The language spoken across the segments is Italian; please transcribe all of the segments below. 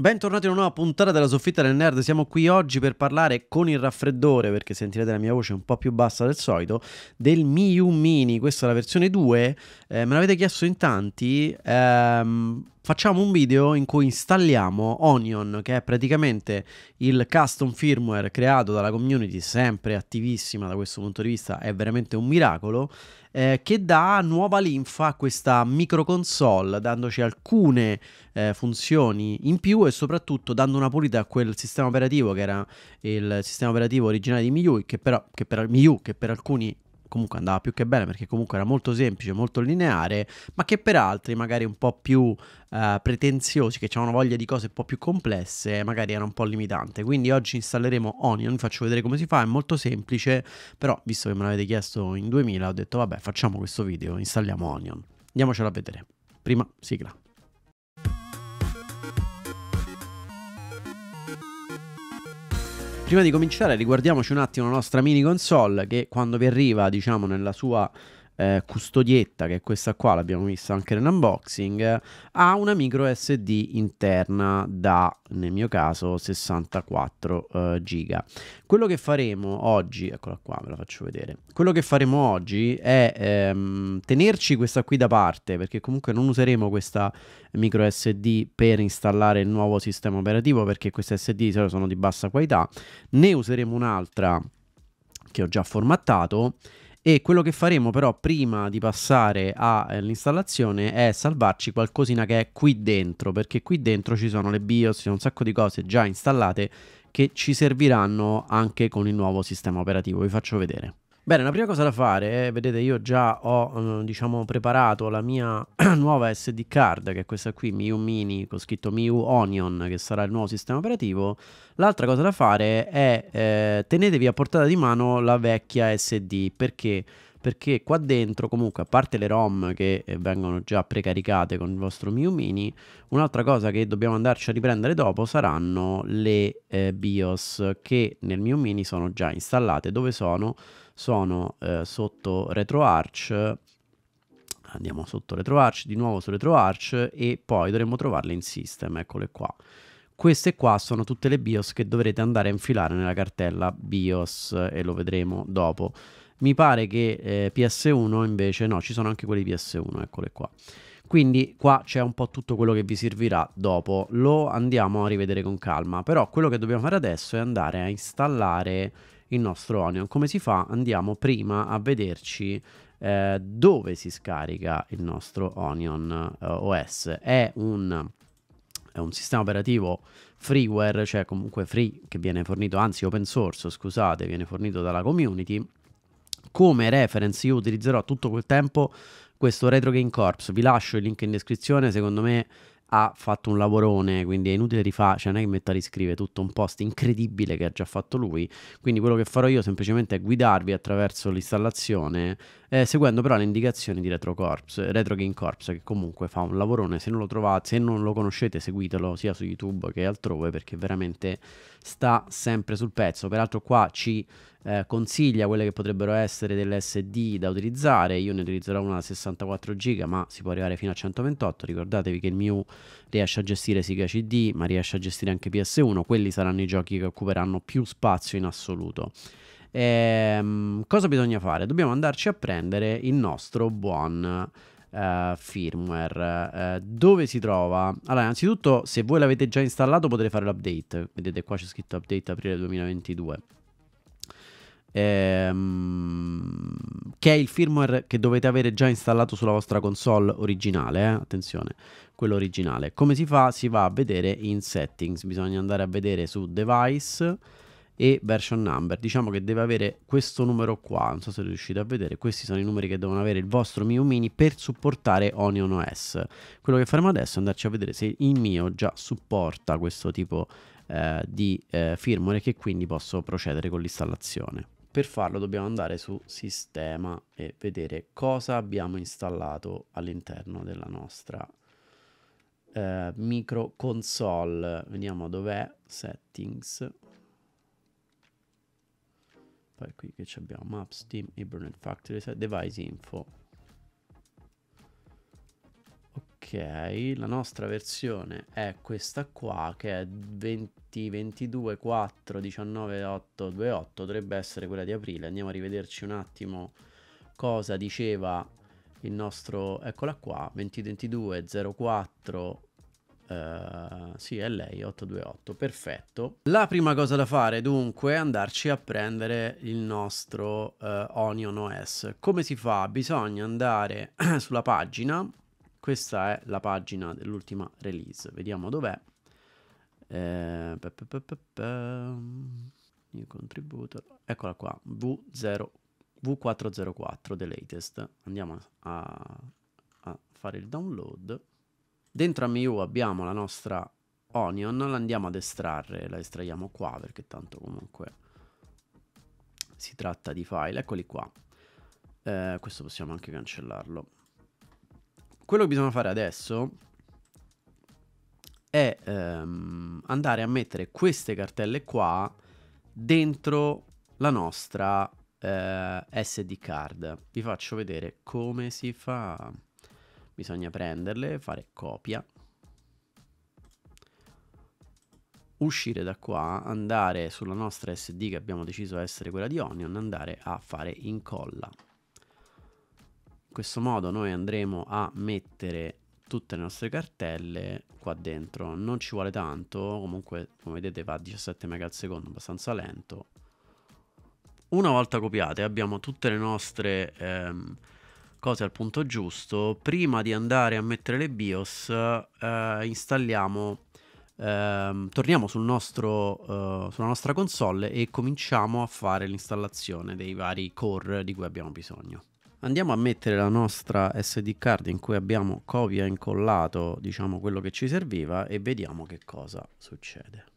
Bentornati in una nuova puntata della soffitta del nerd, siamo qui oggi per parlare con il raffreddore, perché sentirete la mia voce un po' più bassa del solito, del Miu Mini, questa è la versione 2, eh, me l'avete chiesto in tanti, ehm, facciamo un video in cui installiamo Onion, che è praticamente il custom firmware creato dalla community, sempre attivissima da questo punto di vista, è veramente un miracolo, eh, che dà nuova linfa a questa micro console, dandoci alcune eh, funzioni in più e soprattutto dando una pulita a quel sistema operativo che era il sistema operativo originale di MIUI, che, però, che, per, MIU, che per alcuni comunque andava più che bene perché comunque era molto semplice, molto lineare, ma che per altri magari un po' più eh, pretenziosi, che avevano voglia di cose un po' più complesse, magari era un po' limitante. Quindi oggi installeremo Onion, vi faccio vedere come si fa, è molto semplice, però visto che me l'avete chiesto in 2000 ho detto vabbè facciamo questo video, installiamo Onion. Andiamocelo a vedere. Prima sigla. Prima di cominciare riguardiamoci un attimo la nostra mini console che quando vi arriva diciamo nella sua eh, custodietta, che è questa qua, l'abbiamo vista anche nell'unboxing, ha una micro SD interna da, nel mio caso, 64 eh, giga. Quello che faremo oggi, eccola qua, ve la faccio vedere, quello che faremo oggi è ehm, tenerci questa qui da parte, perché comunque non useremo questa micro SD per installare il nuovo sistema operativo, perché queste SD sono di bassa qualità, ne useremo un'altra che ho già formattato e quello che faremo però prima di passare all'installazione eh, è salvarci qualcosina che è qui dentro perché qui dentro ci sono le BIOS, ci sono un sacco di cose già installate che ci serviranno anche con il nuovo sistema operativo, vi faccio vedere. Bene, la prima cosa da fare, eh, vedete io già ho mm, diciamo preparato la mia nuova SD card che è questa qui, MIU Mini, con scritto MIU Onion che sarà il nuovo sistema operativo. L'altra cosa da fare è eh, tenetevi a portata di mano la vecchia SD perché perché qua dentro comunque a parte le ROM che eh, vengono già precaricate con il vostro Miu Mini un'altra cosa che dobbiamo andarci a riprendere dopo saranno le eh, BIOS che nel Miu Mini sono già installate dove sono? sono eh, sotto RetroArch andiamo sotto RetroArch, di nuovo su RetroArch e poi dovremmo trovarle in System, eccole qua. Queste qua sono tutte le BIOS che dovrete andare a infilare nella cartella BIOS e lo vedremo dopo. Mi pare che eh, PS1 invece, no, ci sono anche quelli PS1, eccole qua. Quindi qua c'è un po' tutto quello che vi servirà dopo, lo andiamo a rivedere con calma, però quello che dobbiamo fare adesso è andare a installare il nostro Onion. Come si fa? Andiamo prima a vederci eh, dove si scarica il nostro Onion eh, OS. È un, è un sistema operativo freeware, cioè comunque free, che viene fornito, anzi open source, scusate, viene fornito dalla community. Come reference io utilizzerò tutto quel tempo questo Retro Game Corps, vi lascio il link in descrizione, secondo me ha fatto un lavorone, quindi è inutile rifare, cioè non è che metta a riscrivere tutto un post incredibile che ha già fatto lui, quindi quello che farò io semplicemente è guidarvi attraverso l'installazione, eh, seguendo però le indicazioni di Retro, Corps, Retro Game Corps, che comunque fa un lavorone, se non lo trovate, se non lo conoscete seguitelo sia su YouTube che altrove, perché veramente sta sempre sul pezzo, peraltro qua ci eh, consiglia quelle che potrebbero essere delle SD da utilizzare, io ne utilizzerò una da 64 GB ma si può arrivare fino a 128, ricordatevi che il mio riesce a gestire Sega CD ma riesce a gestire anche PS1, quelli saranno i giochi che occuperanno più spazio in assoluto. Ehm, cosa bisogna fare? Dobbiamo andarci a prendere il nostro buon Uh, firmware. Uh, dove si trova? Allora, innanzitutto, se voi l'avete già installato, potrete fare l'update. Vedete qua c'è scritto update aprile 2022 ehm, che è il firmware che dovete avere già installato sulla vostra console originale, eh? attenzione, quello originale. Come si fa? Si va a vedere in settings, bisogna andare a vedere su device e version number diciamo che deve avere questo numero qua non so se riuscite a vedere questi sono i numeri che devono avere il vostro mio mini per supportare Onion OS quello che faremo adesso è andarci a vedere se il mio già supporta questo tipo eh, di eh, firmware che quindi posso procedere con l'installazione per farlo dobbiamo andare su sistema e vedere cosa abbiamo installato all'interno della nostra eh, micro console. Vediamo dov'è, settings. Poi qui che abbiamo Maps, Team, Hibernate Factory, device info ok la nostra versione è questa qua che è 20 22 4 19 8 28 dovrebbe essere quella di aprile andiamo a rivederci un attimo cosa diceva il nostro eccola qua 2022 04 Uh, sì, è lei, 828, perfetto. La prima cosa da fare dunque è andarci a prendere il nostro uh, Onion OS. Come si fa? Bisogna andare sulla pagina questa è la pagina dell'ultima release. Vediamo dov'è. Eh, New contributor. Eccola qua, V0, V404 the latest. Andiamo a, a fare il download. Dentro a MIU abbiamo la nostra Onion, la andiamo ad estrarre, la estraiamo qua perché tanto comunque si tratta di file, eccoli qua. Eh, questo possiamo anche cancellarlo quello che bisogna fare adesso è ehm, andare a mettere queste cartelle qua dentro la nostra eh, SD card. Vi faccio vedere come si fa. Bisogna prenderle, fare copia, uscire da qua, andare sulla nostra SD che abbiamo deciso essere quella di Onion, andare a fare incolla. In questo modo noi andremo a mettere tutte le nostre cartelle qua dentro. Non ci vuole tanto, comunque come vedete va a 17 MB al secondo, abbastanza lento. Una volta copiate abbiamo tutte le nostre ehm, cose al punto giusto. Prima di andare a mettere le BIOS eh, installiamo, ehm, torniamo sul nostro, eh, sulla nostra console e cominciamo a fare l'installazione dei vari core di cui abbiamo bisogno andiamo a mettere la nostra SD card in cui abbiamo copia e incollato diciamo quello che ci serviva e vediamo che cosa succede.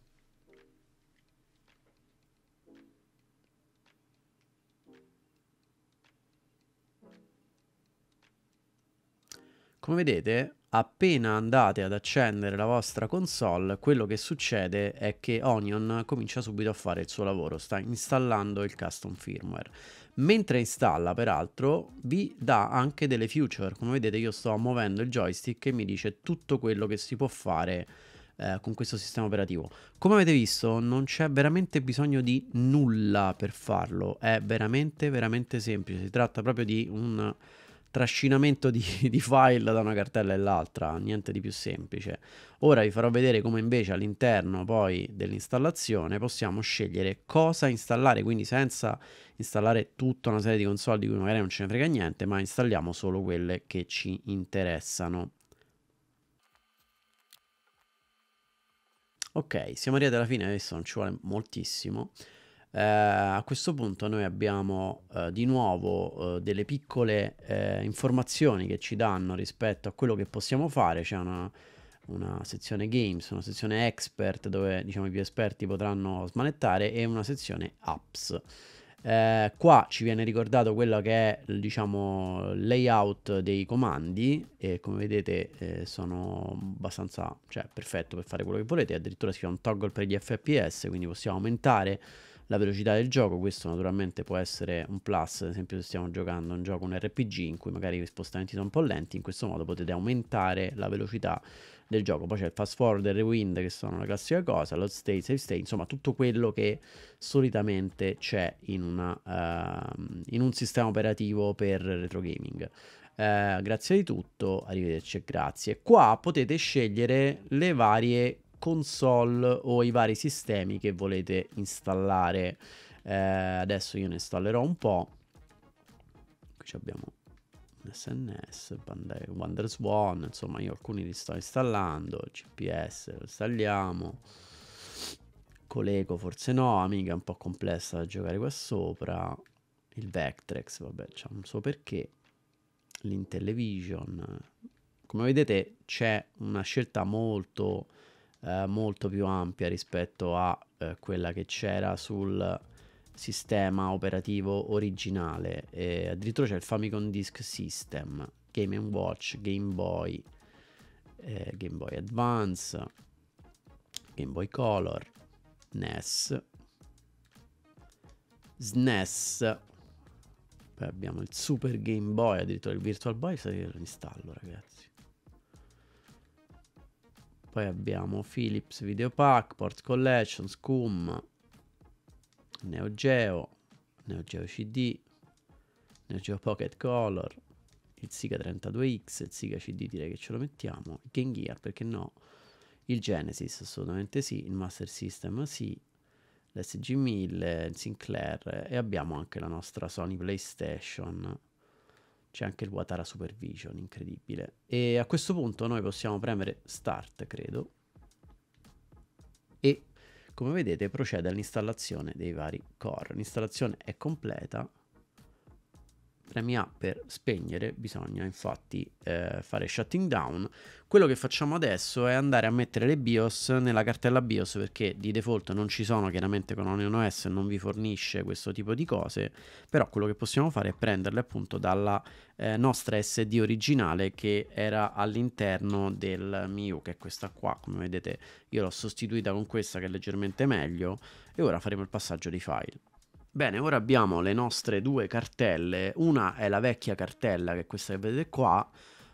Come vedete appena andate ad accendere la vostra console, quello che succede è che Onion comincia subito a fare il suo lavoro, sta installando il custom firmware. Mentre installa, peraltro, vi dà anche delle future. Come vedete, io sto muovendo il joystick e mi dice tutto quello che si può fare eh, con questo sistema operativo. Come avete visto, non c'è veramente bisogno di nulla per farlo. È veramente, veramente semplice. Si tratta proprio di un trascinamento di, di file da una cartella all'altra, niente di più semplice. Ora vi farò vedere come invece all'interno poi dell'installazione possiamo scegliere cosa installare, quindi senza installare tutta una serie di console di cui magari non ce ne frega niente, ma installiamo solo quelle che ci interessano. Ok, siamo arrivati alla fine, adesso non ci vuole moltissimo. Eh, a questo punto noi abbiamo eh, di nuovo eh, delle piccole eh, informazioni che ci danno rispetto a quello che possiamo fare, c'è una, una, sezione games, una sezione expert dove diciamo, i più esperti potranno smanettare e una sezione apps. Eh, qua ci viene ricordato quello che è diciamo layout dei comandi e come vedete eh, sono abbastanza cioè, perfetto per fare quello che volete addirittura si fa un toggle per gli fps quindi possiamo aumentare la velocità del gioco, questo naturalmente può essere un plus, ad esempio se stiamo giocando un gioco, un RPG in cui magari gli spostamenti sono un po' lenti, in questo modo potete aumentare la velocità del gioco. Poi c'è il fast forward e il rewind che sono la classica cosa, load state, save state, insomma tutto quello che solitamente c'è in, una, uh, in un sistema operativo per retro gaming. Uh, grazie di tutto, arrivederci e grazie. Qua potete scegliere le varie console o i vari sistemi che volete installare. Eh, adesso io ne installerò un po'. Qui abbiamo SNS, Bandai, Wonder insomma io alcuni li sto installando, GPS lo installiamo. Coleco forse no, amica è un po' complessa da giocare qua sopra. Il Vectrex, vabbè, c'ha un so perché. L'Intellivision. Come vedete c'è una scelta molto eh, molto più ampia rispetto a eh, quella che c'era sul sistema operativo originale. E addirittura c'è il Famicom Disk System, Game Watch, Game Boy, eh, Game Boy Advance, Game Boy Color, NES, SNES. Poi abbiamo il Super Game Boy, addirittura il Virtual Boy, se lo installo ragazzi. Poi abbiamo Philips Video Pack, Port Collection, Scum, Neo Geo, Neo Geo CD, Neo Geo Pocket Color, il Sega 32X, il Sega CD direi che ce lo mettiamo, il Game Gear perché no, il Genesis assolutamente sì, il Master System sì, l'SG1000, il Sinclair e abbiamo anche la nostra Sony PlayStation c'è anche il Watara Supervision, incredibile. E a questo punto noi possiamo premere Start, credo, e come vedete procede all'installazione dei vari core. L'installazione è completa, Premia per spegnere bisogna infatti eh, fare shutting down. Quello che facciamo adesso è andare a mettere le BIOS nella cartella BIOS perché di default non ci sono chiaramente con Onion OS non vi fornisce questo tipo di cose, però quello che possiamo fare è prenderle appunto dalla eh, nostra SD originale che era all'interno del MIU che è questa qua, come vedete io l'ho sostituita con questa che è leggermente meglio e ora faremo il passaggio dei file. Bene, ora abbiamo le nostre due cartelle. Una è la vecchia cartella, che è questa che vedete qua,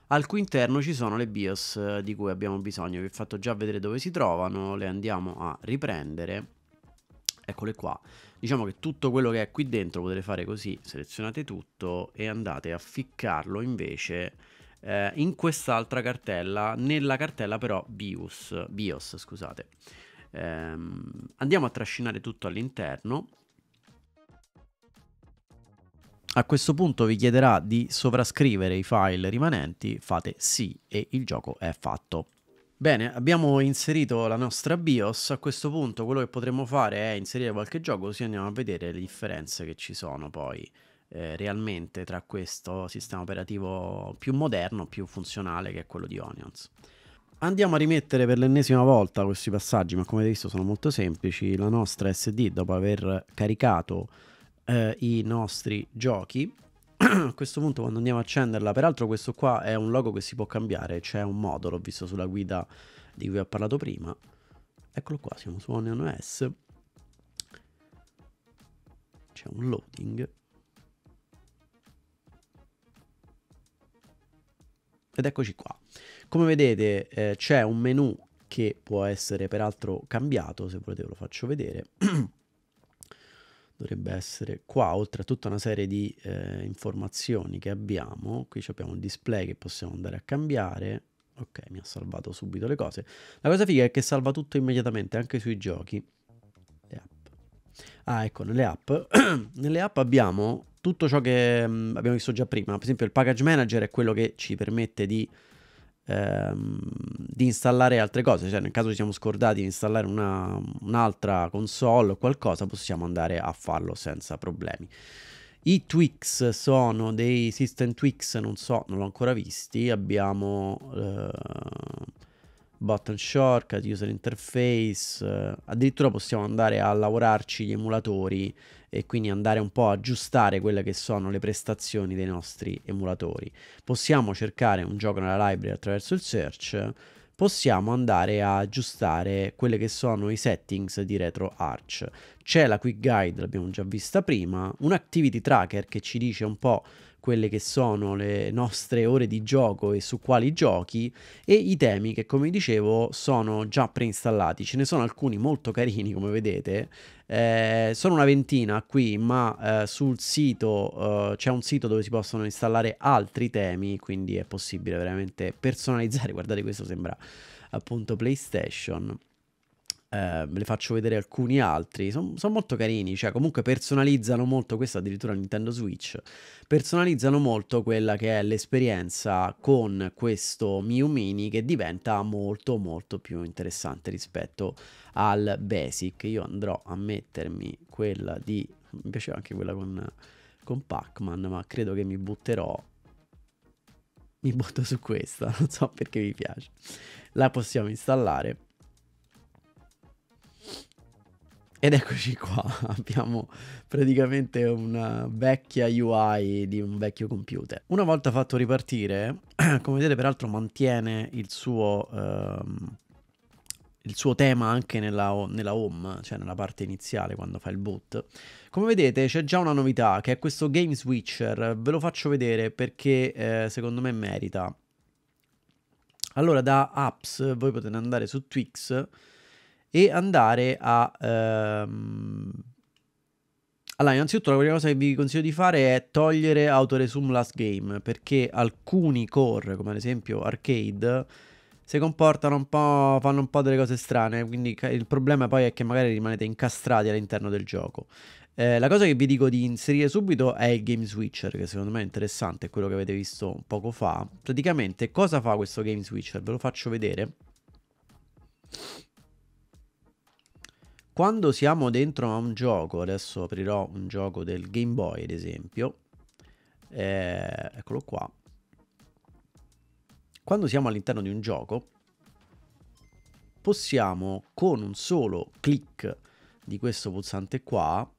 al cui interno ci sono le BIOS eh, di cui abbiamo bisogno. Vi ho fatto già vedere dove si trovano, le andiamo a riprendere. Eccole qua. Diciamo che tutto quello che è qui dentro potete fare così, selezionate tutto e andate a ficcarlo invece eh, in quest'altra cartella, nella cartella però BIOS, BIOS scusate. Ehm, andiamo a trascinare tutto all'interno a questo punto vi chiederà di sovrascrivere i file rimanenti, fate sì e il gioco è fatto. Bene, abbiamo inserito la nostra BIOS, a questo punto quello che potremmo fare è inserire qualche gioco così andiamo a vedere le differenze che ci sono poi eh, realmente tra questo sistema operativo più moderno, più funzionale che è quello di Onions. Andiamo a rimettere per l'ennesima volta questi passaggi, ma come avete visto sono molto semplici, la nostra SD dopo aver caricato eh, i nostri giochi. a questo punto quando andiamo a accenderla, peraltro questo qua è un logo che si può cambiare, c'è un modo, l'ho visto sulla guida di cui ho parlato prima. Eccolo qua, siamo su Onion OS. C'è un loading. Ed eccoci qua. Come vedete eh, c'è un menu che può essere peraltro cambiato, se volete ve lo faccio vedere. dovrebbe essere qua, oltre a tutta una serie di eh, informazioni che abbiamo, qui abbiamo un display che possiamo andare a cambiare, ok, mi ha salvato subito le cose. La cosa figa è che salva tutto immediatamente, anche sui giochi. Le app. Ah, ecco, nelle app, nelle app abbiamo tutto ciò che mh, mm, abbiamo visto già prima, per esempio il package manager è quello che ci permette di ehm, di installare altre cose, cioè nel caso ci siamo scordati di installare una, un'altra console o qualcosa possiamo andare a farlo senza problemi. I tweaks sono dei System tweaks, non so, non l'ho ancora visti, abbiamo eh, button shortcut, user interface, eh, addirittura possiamo andare a lavorarci gli emulatori e quindi andare un po' a aggiustare quelle che sono le prestazioni dei nostri emulatori. Possiamo cercare un gioco nella library attraverso il search, possiamo andare a aggiustare quelle che sono i settings di RetroArch. C'è la quick guide, l'abbiamo già vista prima, un activity tracker che ci dice un po' quelle che sono le nostre ore di gioco e su quali giochi e i temi che come dicevo sono già preinstallati, ce ne sono alcuni molto carini come vedete, eh, sono una ventina qui ma eh, sul sito eh, c'è un sito dove si possono installare altri temi quindi è possibile veramente personalizzare, guardate questo sembra appunto PlayStation eh, le faccio vedere alcuni altri, sono son molto carini, cioè comunque personalizzano molto, questa addirittura Nintendo Switch, personalizzano molto quella che è l'esperienza con questo Mew Mini che diventa molto molto più interessante rispetto al Basic. Io andrò a mettermi quella di... mi piaceva anche quella con, con Pac-Man, ma credo che mi butterò mi butto su questa, non so perché mi piace. La possiamo installare Ed eccoci qua, abbiamo praticamente una vecchia UI di un vecchio computer. Una volta fatto ripartire, come vedete peraltro mantiene il suo, ehm, il suo tema anche nella, nella, home, cioè nella parte iniziale quando fa il boot. Come vedete c'è già una novità che è questo Game Switcher, ve lo faccio vedere perché eh, secondo me merita. Allora da apps voi potete andare su Twix e andare a... Ehm... Allora, innanzitutto la prima cosa che vi consiglio di fare è togliere Autoresume Last Game, perché alcuni core, come ad esempio Arcade, si comportano un po', fanno un po' delle cose strane, quindi il problema poi è che magari rimanete incastrati all'interno del gioco. Eh, la cosa che vi dico di inserire subito è il Game Switcher, che secondo me è interessante, è quello che avete visto poco fa. Praticamente cosa fa questo Game Switcher? Ve lo faccio vedere quando siamo dentro a un gioco, adesso aprirò un gioco del Game Boy ad esempio, eh, eccolo qua, quando siamo all'interno di un gioco possiamo con un solo clic di questo pulsante qua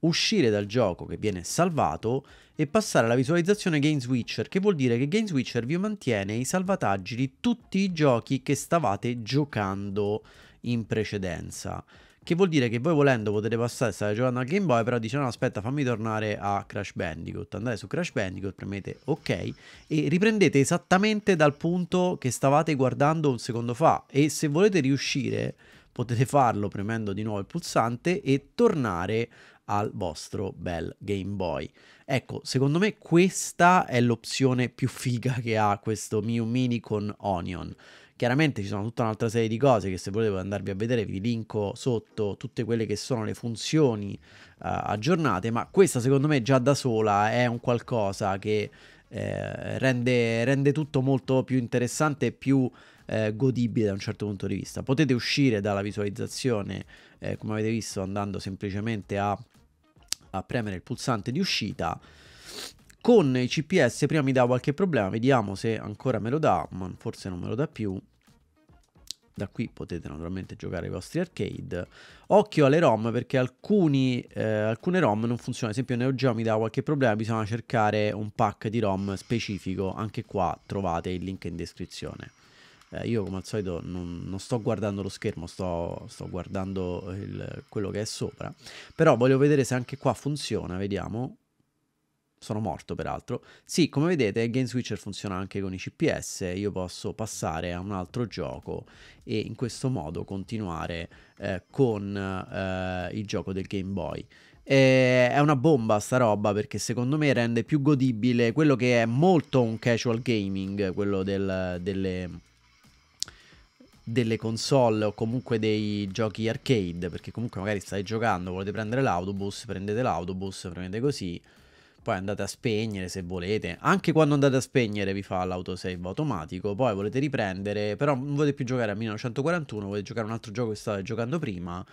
uscire dal gioco che viene salvato e passare alla visualizzazione Game Switcher, che vuol dire che Game Switcher vi mantiene i salvataggi di tutti i giochi che stavate giocando in precedenza. Che vuol dire che voi volendo potete passare, stare giocando al Game Boy, però dice no aspetta fammi tornare a Crash Bandicoot. Andate su Crash Bandicoot, premete ok e riprendete esattamente dal punto che stavate guardando un secondo fa. E se volete riuscire potete farlo premendo di nuovo il pulsante e tornare al vostro bel Game Boy. Ecco, secondo me questa è l'opzione più figa che ha questo Mew Mini con Onion Chiaramente ci sono tutta un'altra serie di cose che se volete andarvi a vedere vi linko sotto tutte quelle che sono le funzioni uh, aggiornate, ma questa secondo me già da sola è un qualcosa che eh, rende, rende, tutto molto più interessante e più eh, godibile da un certo punto di vista. Potete uscire dalla visualizzazione, eh, come avete visto, andando semplicemente a, a premere il pulsante di uscita con i CPS prima mi dà qualche problema, vediamo se ancora me lo dà, ma forse non me lo dà più. Da qui potete naturalmente giocare i vostri arcade. Occhio alle ROM perché alcuni, eh, alcune ROM non funzionano. Ad esempio Neo Geo mi dà qualche problema, bisogna cercare un pack di ROM specifico. Anche qua trovate il link in descrizione. Eh, io come al solito non, non, sto guardando lo schermo, sto, sto guardando il, quello che è sopra. Però voglio vedere se anche qua funziona, vediamo sono morto peraltro. Sì, come vedete Game Switcher funziona anche con i CPS, io posso passare a un altro gioco e in questo modo continuare eh, con eh, il gioco del Game Boy. E è una bomba sta roba perché secondo me rende più godibile quello che è molto un casual gaming, quello del, delle, delle console o comunque dei giochi arcade perché comunque magari stai giocando volete prendere l'autobus prendete l'autobus prendete così poi andate a spegnere se volete, anche quando andate a spegnere vi fa l'autosave automatico, poi volete riprendere, però non volete più giocare a 1941, volete giocare un altro gioco che stavate giocando prima,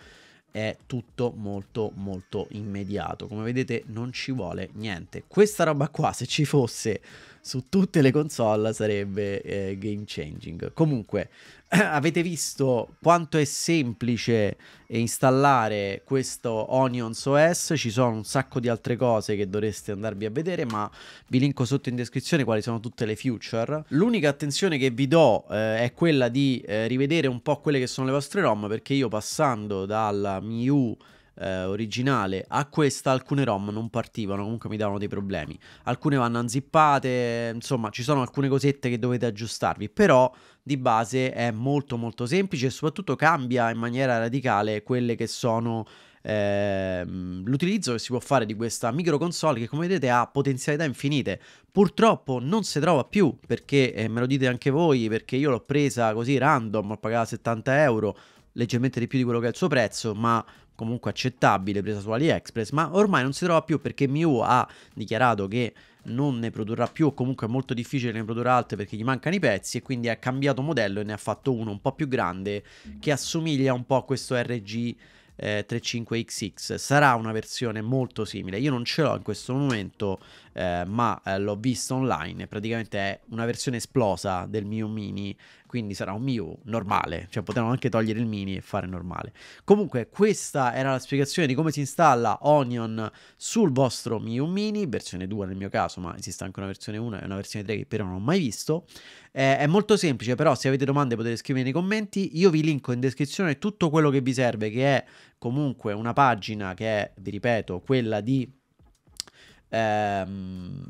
è tutto molto molto immediato, come vedete non ci vuole niente. Questa roba qua se ci fosse su tutte le console sarebbe eh, game changing. Comunque, avete visto quanto è semplice eh, installare questo Onions OS, ci sono un sacco di altre cose che dovreste andarvi a vedere, ma vi linko sotto in descrizione quali sono tutte le future. L'unica attenzione che vi do eh, è quella di eh, rivedere un po' quelle che sono le vostre ROM, perché io passando dalla MIU eh, originale a questa alcune ROM non partivano, comunque mi davano dei problemi. Alcune vanno anzippate, insomma ci sono alcune cosette che dovete aggiustarvi, però di base è molto molto semplice e soprattutto cambia in maniera radicale quelle che sono ehm, l'utilizzo che si può fare di questa micro console che come vedete ha potenzialità infinite purtroppo non si trova più perché eh, me lo dite anche voi perché io l'ho presa così random ho pagato 70 euro leggermente di più di quello che è il suo prezzo ma comunque accettabile presa su AliExpress, ma ormai non si trova più perché Miu ha dichiarato che non ne produrrà più o comunque è molto difficile ne produrre altre perché gli mancano i pezzi e quindi ha cambiato modello e ne ha fatto uno un po' più grande che assomiglia un po' a questo RG eh, 35XX sarà una versione molto simile io non ce l'ho in questo momento eh, ma eh, l'ho visto online, praticamente è una versione esplosa del Miu Mini, quindi sarà un Miu normale, cioè potremmo anche togliere il Mini e fare normale. Comunque questa era la spiegazione di come si installa Onion sul vostro Miu Mini, versione 2 nel mio caso, ma esiste anche una versione 1 e una versione 3 che però non ho mai visto. Eh, è molto semplice, però se avete domande potete scrivere nei commenti, io vi linko in descrizione tutto quello che vi serve, che è comunque una pagina che è, vi ripeto, quella di Ehm,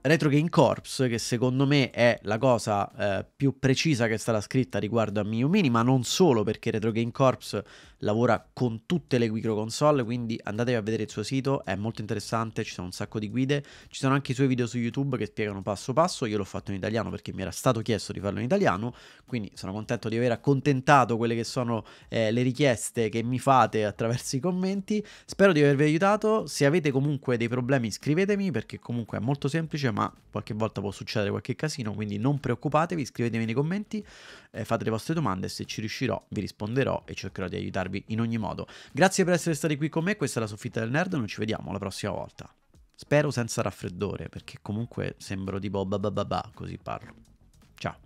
Retro Game Corps, che secondo me è la cosa eh, più precisa che è stata scritta riguardo a Mini, ma non solo perché Retro Game Corps lavora con tutte le micro console, quindi andatevi a vedere il suo sito, è molto interessante, ci sono un sacco di guide, ci sono anche i suoi video su YouTube che spiegano passo passo, io l'ho fatto in italiano perché mi era stato chiesto di farlo in italiano, quindi sono contento di aver accontentato quelle che sono eh, le richieste che mi fate attraverso i commenti, spero di avervi aiutato, se avete comunque dei problemi iscrivetemi perché comunque è molto semplice ma qualche volta può succedere qualche casino, quindi non preoccupatevi, scrivetemi nei commenti, eh, fate le vostre domande, se ci riuscirò vi risponderò e cercherò di aiutarvi aiutarvi in ogni modo. Grazie per essere stati qui con me, questa è la soffitta del nerd, noi ci vediamo la prossima volta. Spero senza raffreddore, perché comunque sembro tipo babababa, così parlo. Ciao.